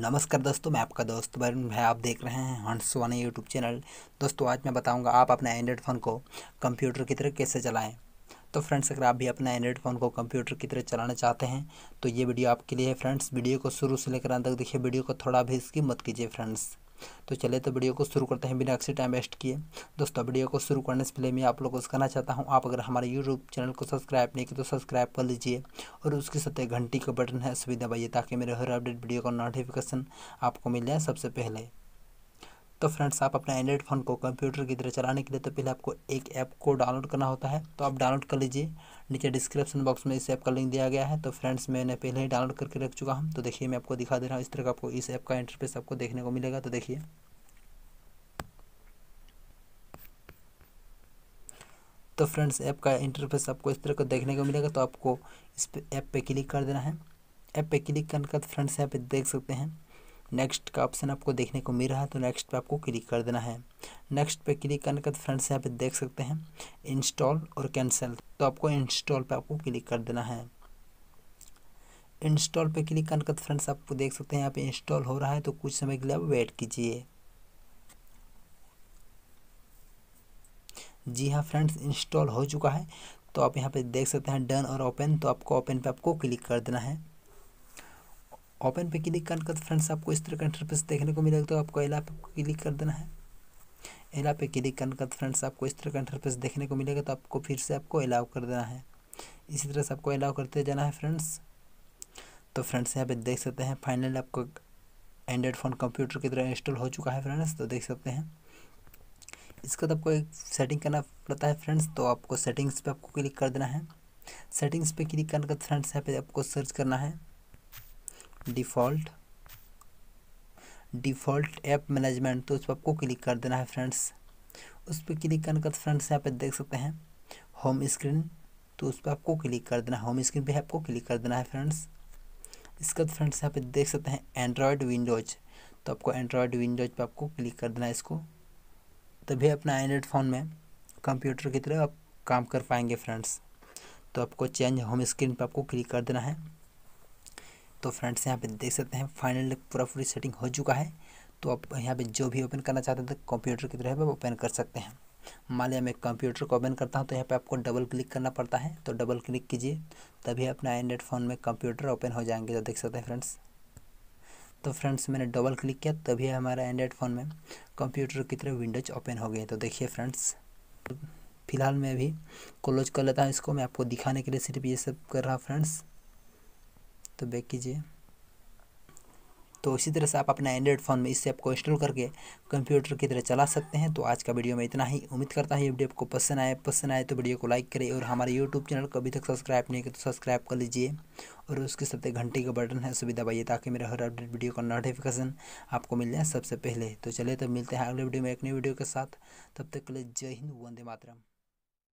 नमस्कार दोस्तों मैं आपका दोस्त वरुण है आप देख रहे हैं हंस वन यूट्यूब चैनल दोस्तों आज मैं बताऊंगा आप अपने एंड्रॉयड फ़ोन को कंप्यूटर की तरह कैसे चलाएं तो फ्रेंड्स अगर आप भी अपने एंड्रॉयड फ़ोन को कंप्यूटर की तरह चलाना चाहते हैं तो ये वीडियो आपके लिए है फ्रेंड्स वीडियो को शुरू से लेकर अंत तक देखिए वीडियो को थोड़ा भी इसकी मत कीजिए फ्रेंड्स तो चले तो वीडियो को शुरू करते हैं बिना अक्सर टाइम वेस्ट किए दोस्तों वीडियो को शुरू करने से पहले मैं आप लोगों को कहना चाहता हूँ आप अगर हमारे यूट्यूब चैनल को सब्सक्राइब नहीं किया तो सब्सक्राइब कर लीजिए और उसके साथ एक घंटी का बटन है सुविधा भी दबाइए ताकि मेरे हर अपडेट वीडियो का नोटिफिकेशन आपको मिल जाए सबसे पहले तो फ्रेंड्स आप अपने एंड्रॉइड फ़ोन को कंप्यूटर की तरह चलाने के लिए तो पहले आपको एक ऐप को डाउनलोड करना होता है तो आप डाउनलोड कर लीजिए नीचे डिस्क्रिप्शन बॉक्स में इस ऐप का लिंक दिया गया है तो फ्रेंड्स मैंने पहले ही डाउनलोड करके रख चुका हूँ तो देखिए मैं आपको दिखा दे रहा हूँ इस तरह का आपको इस ऐप का इंटरफेस आपको देखने को मिलेगा तो देखिए तो फ्रेंड्स ऐप का इंटरफेस आपको इस तरह का देखने को मिलेगा तो आपको इस ऐप पर क्लिक कर देना है ऐप पे क्लिक करने का फ्रेंड्स यहाँ पे देख सकते हैं नेक्स्ट का ऑप्शन आपको देखने को मिल रहा है तो नेक्स्ट पे आपको क्लिक कर देना है नेक्स्ट पे क्लिक करने के बाद फ्रेंड्स यहाँ पे देख सकते हैं इंस्टॉल और कैंसिल तो आपको इंस्टॉल पे आपको क्लिक कर देना है इंस्टॉल पे क्लिक करने के बाद फ्रेंड्स आपको देख सकते हैं यहाँ पे इंस्टॉल हो रहा है तो कुछ समय के लिए आप वेट कीजिए जी हाँ फ्रेंड्स इंस्टॉल हो चुका है तो आप यहाँ पे देख सकते हैं डन और ओपन तो आपको ओपन पे आपको क्लिक कर देना है ओपन पे क्लिक का तो फ्रेंड्स आपको इस तरह का इंटरफेस देखने को मिलेगा तो आपको एला पे क्लिक कर देना है एला पे क्लिक करने का तो फ्रेंड्स आपको इस तरह का इंटरफेस देखने को मिलेगा तो आपको फिर से आपको अलाउ कर देना है इसी तरह से आपको अलाउ करते जाना है फ्रेंड्स तो फ्रेंड्स यहाँ पे देख सकते हैं फाइनली आपको एंड्रॉयड फ़ोन कंप्यूटर की तरह इंस्टॉल हो चुका है फ्रेंड्स तो देख सकते हैं इसका तो आपको एक सेटिंग करना पड़ता है फ्रेंड्स तो आपको सेटिंग्स पे आपको क्लिक कर देना है सेटिंग्स पे क्लिक करने का फ्रेंड्स यहाँ पे आपको सर्च करना है डिफ़ॉल्ट डिफ़ॉल्ट ऐप मैनेजमेंट तो उस पर आपको क्लिक कर देना है फ्रेंड्स उस पर क्लिक करने का फ्रेंड्स यहाँ पे देख सकते हैं होम स्क्रीन तो उस पर आपको क्लिक कर देना है होम स्क्रीन पे आपको क्लिक कर देना है फ्रेंड्स इसका फ्रेंड्स यहाँ पे देख सकते हैं एंड्रॉयड विंडोज तो आपको एंड्रॉयड विंडोज पे आपको क्लिक कर देना है इसको तभी अपना एंड्रॉयड फ़ोन में कंप्यूटर की तरह आप काम कर पाएंगे फ्रेंड्स तो आपको चेंज होम स्क्रीन पर आपको क्लिक कर देना है तो फ्रेंड्स यहाँ पे देख सकते हैं फाइनल पूरा पूरी सेटिंग हो चुका है तो आप यहाँ पे जो भी ओपन करना चाहते हैं तो कंप्यूटर की तरह ओपन कर सकते हैं मान लिया मैं कंप्यूटर को ओपन करता हूँ तो यहाँ पे आपको डबल क्लिक करना पड़ता है तो डबल क्लिक कीजिए तभी अपना एंड्रॉइड फ़ोन में कंप्यूटर ओपन हो जाएंगे तो देख सकते हैं फ्रेंड्स तो फ्रेंड्स मैंने डबल क्लिक किया तभी हमारा एंड्रॉयड फ़ोन में कंप्यूटर की तरह विंडोज ओपन हो गए तो देखिए फ्रेंड्स फिलहाल मैं अभी क्लोज कर लेता हूँ इसको मैं आपको दिखाने के लिए सिर्फ ये सब कर रहा हूँ फ्रेंड्स तो बैक कीजिए तो इसी तरह से आप अपना एंड्रॉइड फ़ोन में इस ऐप को इंस्टॉल करके कंप्यूटर की तरह चला सकते हैं तो आज का वीडियो में इतना ही उम्मीद करता हूँ ये वीडियो आपको पसंद आए पसंद आए तो वीडियो को लाइक करें और हमारे यूट्यूब चैनल को अभी तक सब्सक्राइब नहीं किया तो सब्सक्राइब कर लीजिए और उसके साथ घंटे का बटन है सुविधा पाइए ताकि मेरे हर अपडेट वीडियो का नोटिफिकेशन आपको मिल जाए सबसे पहले तो चलिए तब मिलते हैं अगले वीडियो में एक नई वीडियो के साथ तब तक के लिए जय हिंद वंदे मातरम